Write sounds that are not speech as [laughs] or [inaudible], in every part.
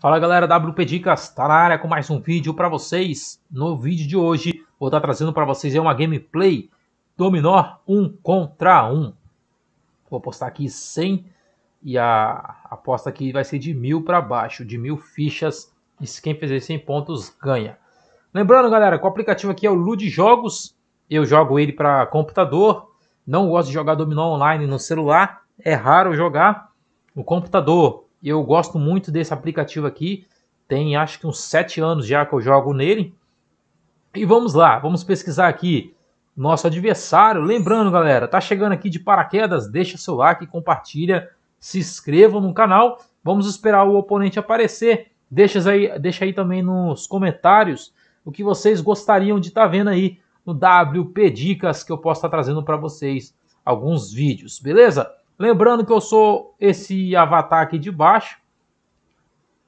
Fala galera, WP Dicas, tá na área com mais um vídeo para vocês. No vídeo de hoje, vou estar tá trazendo para vocês uma gameplay Dominó 1 contra 1. Vou apostar aqui 100 e a aposta aqui vai ser de mil para baixo, de mil fichas. E quem fizer 100 pontos ganha. Lembrando galera, que o aplicativo aqui é o Lude Jogos. Eu jogo ele para computador. Não gosto de jogar Dominó online no celular. É raro jogar no computador eu gosto muito desse aplicativo aqui. Tem acho que uns 7 anos já que eu jogo nele. E vamos lá, vamos pesquisar aqui nosso adversário. Lembrando, galera, tá chegando aqui de paraquedas, deixa seu like, compartilha, se inscreva no canal. Vamos esperar o oponente aparecer. Deixa aí, deixa aí também nos comentários o que vocês gostariam de estar tá vendo aí no WP Dicas que eu posso estar tá trazendo para vocês alguns vídeos, beleza? Lembrando que eu sou esse avatar aqui de baixo.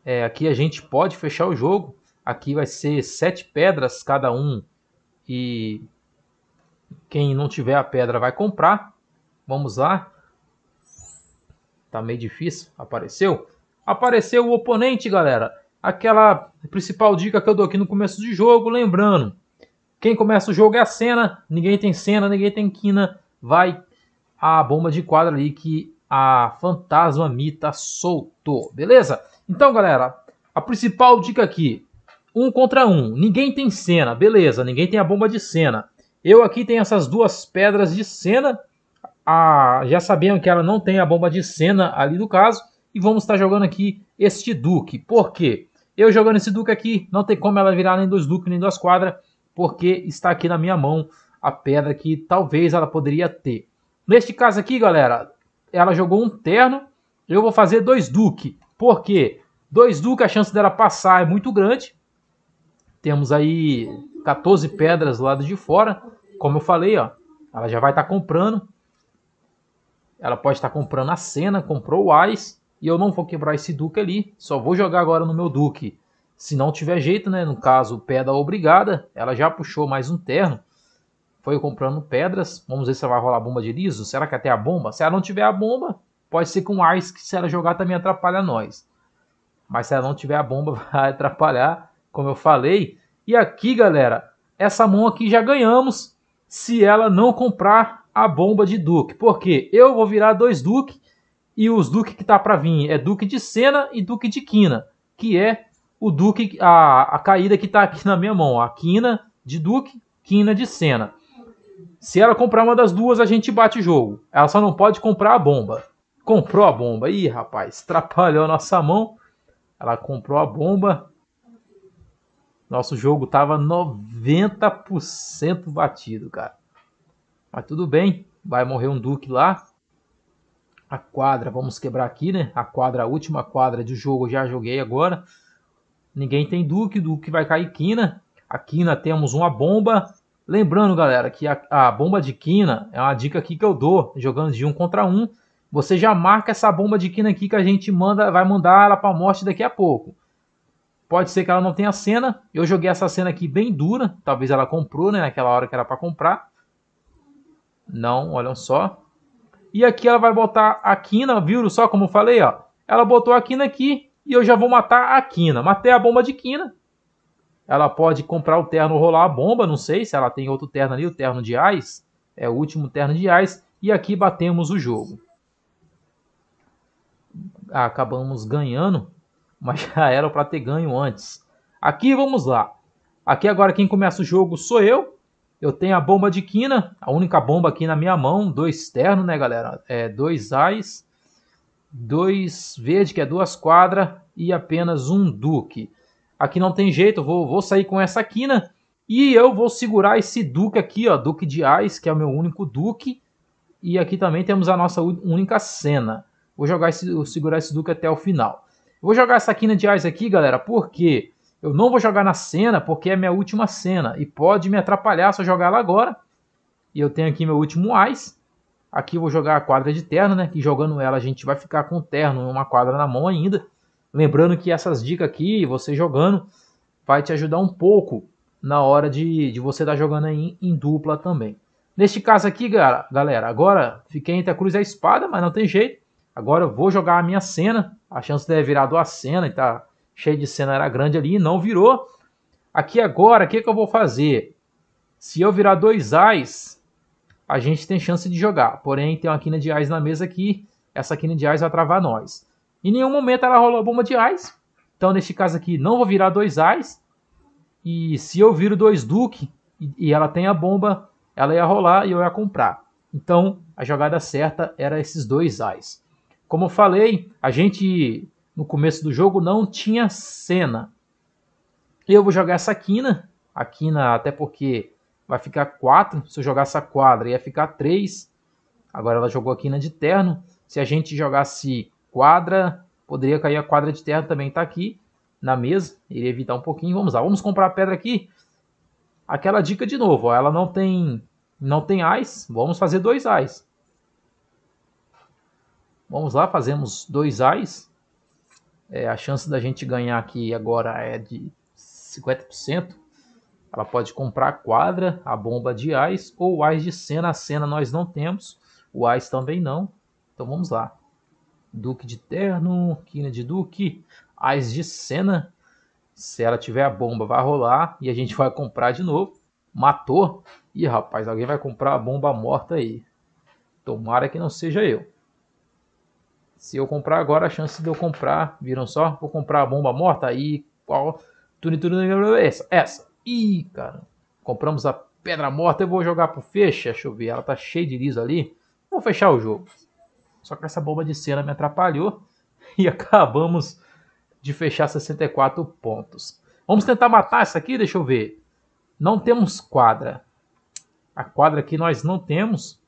É, aqui a gente pode fechar o jogo. Aqui vai ser sete pedras cada um. E quem não tiver a pedra vai comprar. Vamos lá. Tá meio difícil. Apareceu? Apareceu o oponente, galera. Aquela principal dica que eu dou aqui no começo do jogo. Lembrando, quem começa o jogo é a cena. Ninguém tem cena, ninguém tem quina. Vai a bomba de quadro ali que a fantasma Mita soltou, beleza? Então, galera, a principal dica aqui, um contra um, ninguém tem cena, beleza, ninguém tem a bomba de cena. Eu aqui tenho essas duas pedras de cena, a, já sabiam que ela não tem a bomba de cena ali do caso, e vamos estar jogando aqui este Duque, por quê? Eu jogando esse Duque aqui, não tem como ela virar nem dois Duque, nem duas quadras, porque está aqui na minha mão a pedra que talvez ela poderia ter. Neste caso aqui, galera, ela jogou um terno. Eu vou fazer dois duque. Por quê? Dois duque, a chance dela passar é muito grande. Temos aí 14 pedras do lado de fora. Como eu falei, ó, ela já vai estar tá comprando. Ela pode estar tá comprando a cena, comprou o Ice. E eu não vou quebrar esse duque ali. Só vou jogar agora no meu duque. Se não tiver jeito, né? No caso, pedra obrigada. Ela já puxou mais um terno foi comprando pedras. Vamos ver se vai rolar bomba de liso. Será que até a bomba? Se ela não tiver a bomba, pode ser com um ice que se ela jogar também atrapalha nós. Mas se ela não tiver a bomba, [laughs] vai atrapalhar, como eu falei. E aqui, galera, essa mão aqui já ganhamos se ela não comprar a bomba de Duke. Porque eu vou virar dois Duke e os Duke que tá para vir é Duke de Cena e Duke de Quina, que é o Duke a, a caída que tá aqui na minha mão, a Quina de Duke, Quina de Cena. Se ela comprar uma das duas, a gente bate o jogo. Ela só não pode comprar a bomba. Comprou a bomba. Ih, rapaz, atrapalhou a nossa mão. Ela comprou a bomba. Nosso jogo tava 90% batido, cara. Mas tudo bem. Vai morrer um Duque lá. A quadra, vamos quebrar aqui, né? A quadra, a última quadra de jogo, já joguei agora. Ninguém tem Duque, Duque vai cair Quina. Aqui nós temos uma bomba. Lembrando, galera, que a, a, bomba de quina é uma dica aqui que eu dou, jogando de um contra um. Você já marca essa bomba de quina aqui que a gente manda, vai mandar ela para a morte daqui a pouco. Pode ser que ela não tenha cena. Eu joguei essa cena aqui bem dura. Talvez ela comprou, né? Naquela hora que era para comprar. Não, olham só. E aqui ela vai botar a quina, viu? Só como eu falei, ó. Ela botou a quina aqui e eu já vou matar a quina. Matei a bomba de quina. Ela pode comprar o terno rolar a bomba, não sei se ela tem outro terno ali, o terno de ais. É o último terno de ais. E aqui batemos o jogo. Acabamos ganhando, [laughs] mas já era para ter ganho antes. Aqui vamos lá. Aqui agora quem começa o jogo sou eu. Eu tenho a bomba de quina, a única bomba aqui na minha mão. Dois ternos, né, galera? É, dois ais, dois verde, que é duas quadras, e apenas um duque. Aqui não tem jeito, vou, vou sair com essa quina. Né? E eu vou segurar esse duque aqui, ó, duque de ais, que é o meu único duque. E aqui também temos a nossa única cena. Vou jogar esse, segurar esse duque até o final. Vou jogar essa quina de ais aqui, galera, porque eu não vou jogar na cena, porque é minha última cena. E pode me atrapalhar se eu jogar ela agora. E eu tenho aqui meu último ais. Aqui vou jogar a quadra de terno, né? Que jogando ela a gente vai ficar com o terno uma quadra na mão ainda. Lembrando que essas dicas aqui, você jogando, vai te ajudar um pouco na hora de, de você estar tá jogando aí em, em dupla também. Neste caso aqui, galera, agora fiquei entre a cruz e a espada, mas não tem jeito. Agora eu vou jogar a minha cena. A chance de é virar duas cenas cena e tá cheio de cena era grande ali, não virou. Aqui agora, o que, que eu vou fazer? Se eu virar dois ais, a gente tem chance de jogar. Porém, tem uma quina de ais na mesa aqui. Essa quina de ais vai travar nós. Em nenhum momento ela rolou a bomba de ais. Então, neste caso aqui, não vou virar dois ais. E se eu viro dois duke e ela tem a bomba, ela ia rolar e eu ia comprar. Então, a jogada certa era esses dois ais. Como eu falei, a gente no começo do jogo não tinha cena. Eu vou jogar essa quina, a quina até porque vai ficar 4, se eu jogar essa quadra ia ficar 3. Agora ela jogou a quina de terno. Se a gente jogasse quadra, poderia cair a quadra de terra também, está aqui na mesa, iria evitar um pouquinho. Vamos lá, vamos comprar a pedra aqui. Aquela dica de novo, ó, ela não tem não tem ais, vamos fazer dois ais. Vamos lá, fazemos dois ais. É, a chance da gente ganhar aqui agora é de 50%. Ela pode comprar quadra, a bomba de ais ou ais de cena. A cena nós não temos, o ais também não. Então vamos lá. Duque de Terno, Quina de Duque, Ais de Cena. Se ela tiver a bomba, vai rolar e a gente vai comprar de novo. Matou. Ih, rapaz, alguém vai comprar a bomba morta aí. Tomara que não seja eu. Se eu comprar agora, a chance de eu comprar, viram só? Vou comprar a bomba morta aí. Qual? Tudo, tudo, essa, essa. Ih, cara. Compramos a pedra morta. Eu vou jogar pro fecha. Deixa eu ver. Ela tá cheia de liso ali. Vou fechar o jogo. Só que essa bomba de cera me atrapalhou [laughs] e acabamos de fechar 64 pontos. Vamos tentar matar essa aqui, deixa eu ver. Não temos quadra. A quadra aqui nós não temos.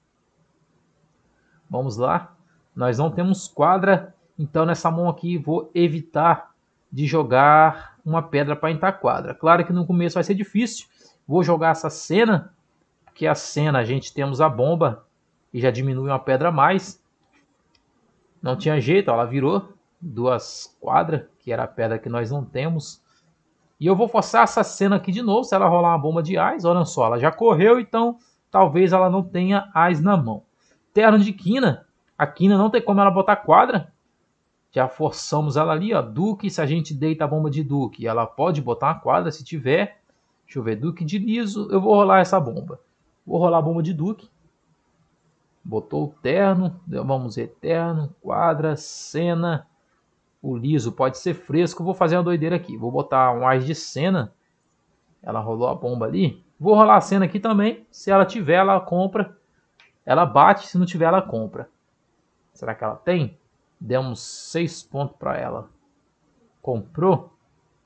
Vamos lá. Nós não temos quadra, então nessa mão aqui vou evitar de jogar uma pedra para entrar quadra. Claro que no começo vai ser difícil. Vou jogar essa cena, porque a cena a gente temos a bomba e já diminui uma pedra a mais. Não tinha jeito, ela virou duas quadras, que era a pedra que nós não temos. E eu vou forçar essa cena aqui de novo, se ela rolar uma bomba de ás, olha só, ela já correu, então talvez ela não tenha ás na mão. Terno de quina, a quina não tem como ela botar quadra, já forçamos ela ali, ó, duque, se a gente deita a bomba de duque, ela pode botar uma quadra se tiver. Deixa eu ver, duque de liso, eu vou rolar essa bomba. Vou rolar a bomba de duque botou o terno, vamos ver, terno, quadra, cena, o liso pode ser fresco, vou fazer uma doideira aqui, vou botar um as de cena, ela rolou a bomba ali, vou rolar a cena aqui também, se ela tiver ela compra, ela bate, se não tiver ela compra. Será que ela tem? Demos 6 pontos para ela. Comprou?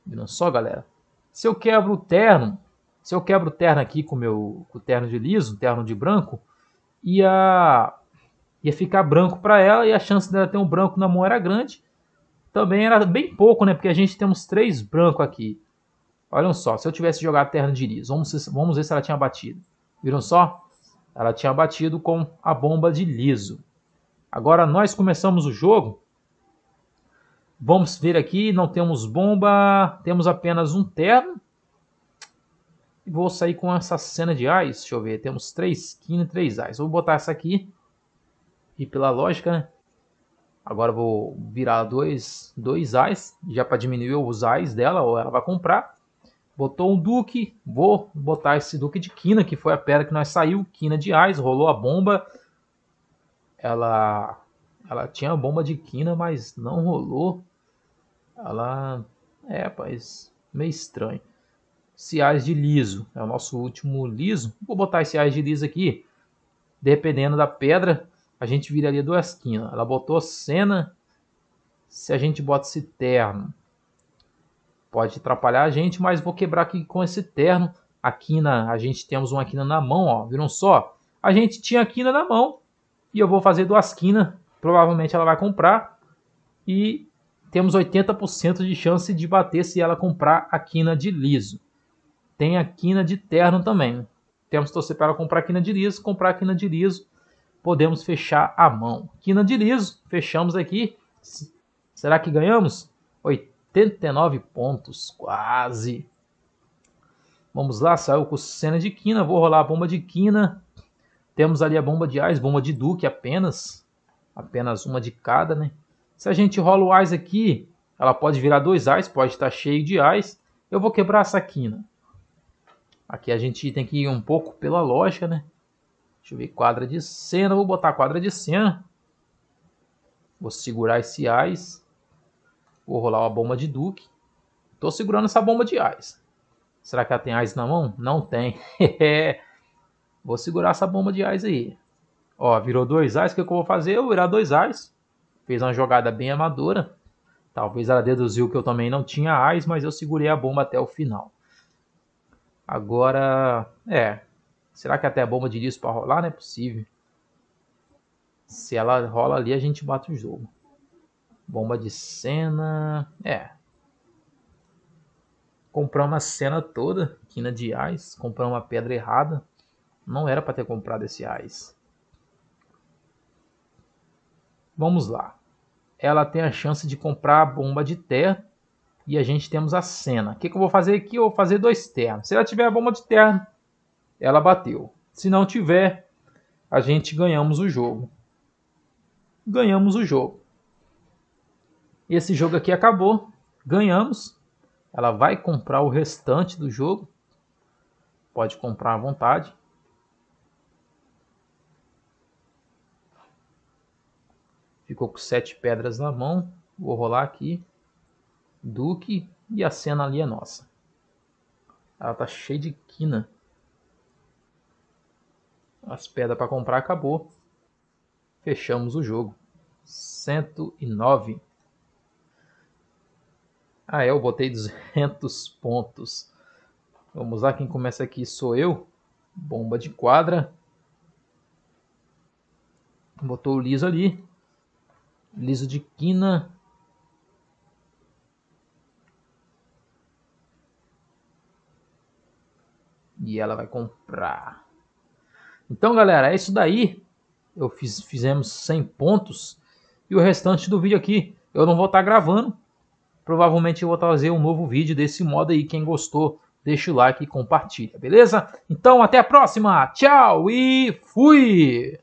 Viram só, galera? Se eu quebro o terno, se eu quebro o terno aqui com, meu, com o terno de liso, terno de branco, ia, ia ficar branco para ela e a chance dela ter um branco na mão era grande. Também era bem pouco, né? Porque a gente temos três brancos aqui. Olha só, se eu tivesse jogado terra de Liz, vamos, vamos ver se ela tinha batido. Viram só? Ela tinha batido com a bomba de liso. Agora nós começamos o jogo. Vamos ver aqui, não temos bomba, temos apenas um terno vou sair com essa cena de ais. Deixa eu ver, temos 3 quina e 3 ais. Vou botar essa aqui. E pela lógica, né? Agora vou virar dois, dois ais, já para diminuir os ais dela, ou ela vai comprar. Botou um duque, vou botar esse duque de quina, que foi a pedra que nós saiu, quina de ais, rolou a bomba. Ela ela tinha a bomba de quina, mas não rolou. Ela é, rapaz, meio estranho ciais de liso. É o nosso último liso. Vou botar esse ciais de liso aqui. Dependendo da pedra, a gente vira ali duas quinas. Ela botou cena. Se a gente bota esse terno, pode atrapalhar a gente, mas vou quebrar aqui com esse terno. A quina, a gente temos uma quina na mão, ó. Viram só? A gente tinha a quina na mão e eu vou fazer duas quinas. Provavelmente ela vai comprar. E temos 80% de chance de bater se ela comprar a quina de liso. Tem a quina de terno também. Temos que torcer para comprar quina de liso. Comprar quina de liso, podemos fechar a mão. Quina de liso, fechamos aqui. Será que ganhamos? 89 pontos, quase. Vamos lá, saiu com cena de quina. Vou rolar a bomba de quina. Temos ali a bomba de ais, bomba de duque apenas. Apenas uma de cada, né? Se a gente rola o ais aqui, ela pode virar dois ais, pode estar cheio de ais. Eu vou quebrar essa quina. Aqui a gente tem que ir um pouco pela lógica, né? Deixa eu ver, quadra de cena, vou botar quadra de cena. Vou segurar esse AIS. Vou rolar uma bomba de Duke. Estou segurando essa bomba de AIS. Será que ela tem AIS na mão? Não tem. [laughs] vou segurar essa bomba de AIS aí. Ó, virou dois AIS. O que, eu vou fazer? Eu virar dois AIS. Fez uma jogada bem amadora. Talvez ela deduziu que eu também não tinha AIS, mas eu segurei a bomba até o final. Agora, é. Será que até a bomba de lixo para rolar? Não é possível. Se ela rola ali, a gente mata o jogo. Bomba de cena. É. Comprar uma cena toda, quina de ais. Comprar uma pedra errada. Não era para ter comprado esse ais. Vamos lá. Ela tem a chance de comprar a bomba de teto? e a gente temos a cena. O que, que, eu vou fazer aqui? Eu vou fazer dois termos. Se ela tiver a bomba de terno, ela bateu. Se não tiver, a gente ganhamos o jogo. Ganhamos o jogo. Esse jogo aqui acabou. Ganhamos. Ela vai comprar o restante do jogo. Pode comprar à vontade. Ficou com sete pedras na mão. Vou rolar aqui. Duque e a cena ali é nossa. Ela tá cheia de quina. As pedras para comprar acabou. Fechamos o jogo. 109. Ah, é, eu botei 200 pontos. Vamos lá, quem começa aqui sou eu. Bomba de quadra. Botou o liso ali. Liso de quina. E ela vai comprar. Então, galera, é isso daí. Eu fiz, fizemos 100 pontos. E o restante do vídeo aqui, eu não vou estar tá gravando. Provavelmente eu vou trazer um novo vídeo desse modo aí. Quem gostou, deixa o like e compartilha, beleza? Então, até a próxima. Tchau e fui!